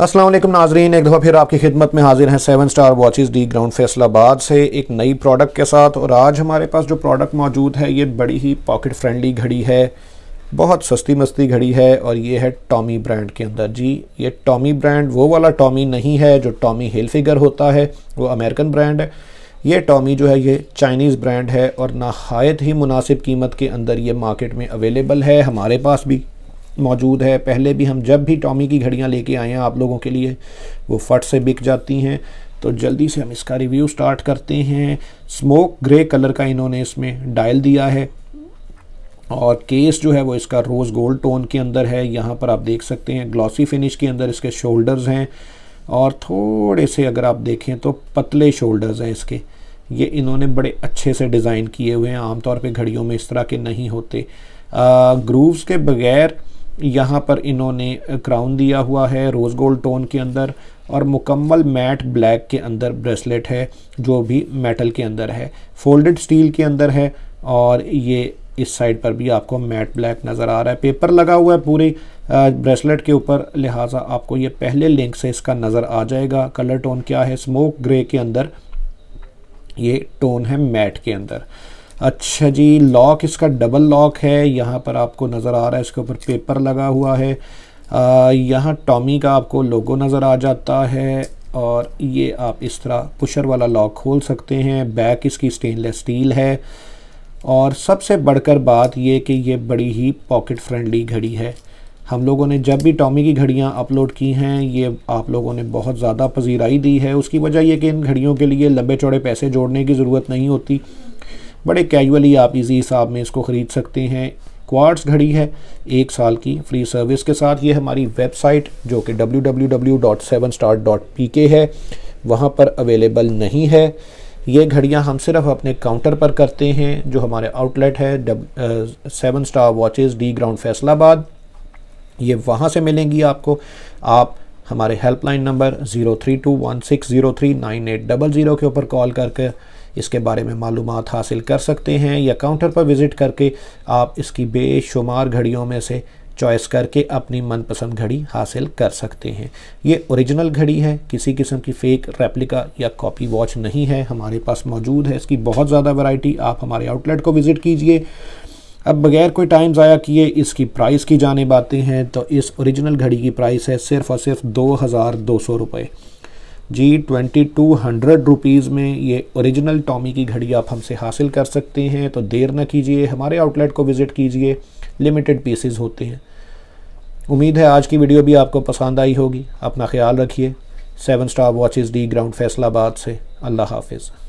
असलम नाजरीन एक दफ़ा फिर आपकी खिदमत में हाजिर हैं seven star watches D ground Faisalabad से एक नई प्रोडक्ट के साथ और आज हमारे पास जो प्रोडक्ट मौजूद है ये बड़ी ही पॉकेट फ्रेंडली घड़ी है बहुत सस्ती मस्ती घड़ी है और ये है टॉमी ब्रांड के अंदर जी ये टॉमी ब्रांड वो वाला टॉमी नहीं है जो टॉमी हिल फिगर होता है वो अमेरिकन ब्रांड है ये टॉमी जो है ये चाइनीज़ ब्रांड है और नहायत ही मुनासिब कीमत के अंदर ये मार्केट में अवेलेबल है हमारे पास भी मौजूद है पहले भी हम जब भी टॉमी की घड़ियाँ लेके आए हैं आप लोगों के लिए वो फट से बिक जाती हैं तो जल्दी से हम इसका रिव्यू स्टार्ट करते हैं स्मोक ग्रे कलर का इन्होंने इसमें डायल दिया है और केस जो है वो इसका रोज़ गोल्ड टोन के अंदर है यहाँ पर आप देख सकते हैं ग्लॉसी फिनिश के अंदर इसके शोल्डर्स हैं और थोड़े से अगर आप देखें तो पतले शोल्डर्स हैं इसके ये इन्होंने बड़े अच्छे से डिज़ाइन किए हुए हैं आमतौर पे घड़ियों में इस तरह के नहीं होते ग्रूव्स के बगैर यहाँ पर इन्होंने क्राउन दिया हुआ है रोज़ गोल्ड टोन के अंदर और मुकम्मल मैट ब्लैक के अंदर ब्रेसलेट है जो भी मेटल के अंदर है फोल्डेड स्टील के अंदर है और ये इस साइड पर भी आपको मैट ब्लैक नज़र आ रहा है पेपर लगा हुआ है पूरी ब्रेसलेट के ऊपर लिहाजा आपको ये पहले लिंक से इसका नज़र आ जाएगा कलर टोन क्या है स्मोक ग्रे के अंदर ये टोन है मैट के अंदर अच्छा जी लॉक इसका डबल लॉक है यहाँ पर आपको नज़र आ रहा है इसके ऊपर पेपर लगा हुआ है यहाँ टॉमी का आपको लोगो नज़र आ जाता है और ये आप इस तरह पुशर वाला लॉक खोल सकते हैं बैक इसकी स्टेनलेस स्टील है और सबसे बढ़कर बात ये कि ये बड़ी ही पॉकेट फ्रेंडली घड़ी है हम लोगों ने जब भी टॉमी की घड़ियाँ अपलोड की हैं ये आप लोगों ने बहुत ज़्यादा पजीराई दी है उसकी वजह यह कि इन घड़ियों के लिए लंबे चौड़े पैसे जोड़ने की ज़रूरत नहीं होती बड़े कैजुअली आप इजी हिसाब में इसको ख़रीद सकते हैं क्वार्ट्स घड़ी है एक साल की फ्री सर्विस के साथ ये हमारी वेबसाइट जो कि www.7star.pk है वहाँ पर अवेलेबल नहीं है ये घड़ियाँ हम सिर्फ अपने काउंटर पर करते हैं जो हमारे आउटलेट है seven star watches D ground Faisalabad ये वहाँ से मिलेंगी आपको आप हमारे helpline number zero three two one six zero three nine eight double zero के ऊपर कॉल करके इसके बारे में मालूम हासिल कर सकते हैं या काउंटर पर विज़िट करके आप इसकी बेशुमार घड़ियों में से चॉइस करके अपनी मनपसंद घड़ी हासिल कर सकते हैं ये ओरिजिनल घड़ी है किसी किस्म की फ़ेक रेप्लिका या कॉपी वॉच नहीं है हमारे पास मौजूद है इसकी बहुत ज़्यादा वैरायटी आप हमारे आउटलेट को विज़िट कीजिए अब बगैर कोई टाइम ज़ाया किए इसकी प्राइस की जाने बातें हैं तो इस ओरिजिनल घड़ी की प्राइस है सिर्फ़ और सिर्फ दो हज़ार दो सौ रुपये जी ट्वेंटी टू हंड्रेड रुपीज़ में ये ओरिजिनल टॉमी की घड़ी आप हमसे हासिल कर सकते हैं तो देर ना कीजिए हमारे आउटलेट को विज़िट कीजिए लिमिटेड पीसेज होते हैं उम्मीद है आज की वीडियो भी आपको पसंद आई होगी अपना ख्याल रखिए seven star watches D ground Faisalabad से अल्लाह हाफिज़